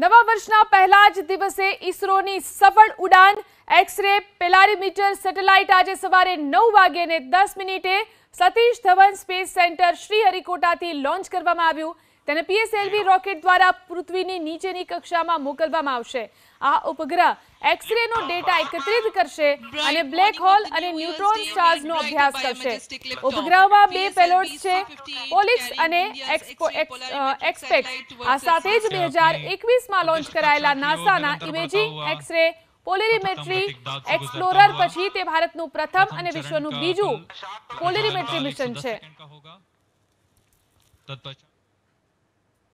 નવા વર્ષના પહેલા જ દિવસે ઇસરોની સફળ ઉડાન એક્સરે પેલારીમીટર સેટેલાઇટ આજે સવારે નવ વાગે ને દસ મિનિટે સતીશ ધવન સ્પેસ સેન્ટર શ્રીહરિકોટાથી લોન્ચ કરવામાં આવ્યું તેને પીએસએલવી રોકેટ દ્વારા પૃથ્વીની નીચેની કક્ષામાં મોકલવામાં આવશે આ ઉપગ્રહ એક્સ એક્સરેનો ડેટા એકત્રિત કરશે અને બ્લેક હોલ અને ન્યુટ્રોન સ્ટાર્સનો અભ્યાસ કરશે ઉપગ્રહમાં બે પેલોડ્સ છે પોલિક્સ અને એક્સપેક્સ આ સાથે જ બે હજાર એકવીસમાં લોન્ચ કરાયેલા નાસાના ઇમેજિંગ રે પોલેરીમેટ્રી એક્સપ્લોરર પછી તે ભારતનું પ્રથમ અને વિશ્વનું બીજું પોલેરીમેટ્રી મિશન છે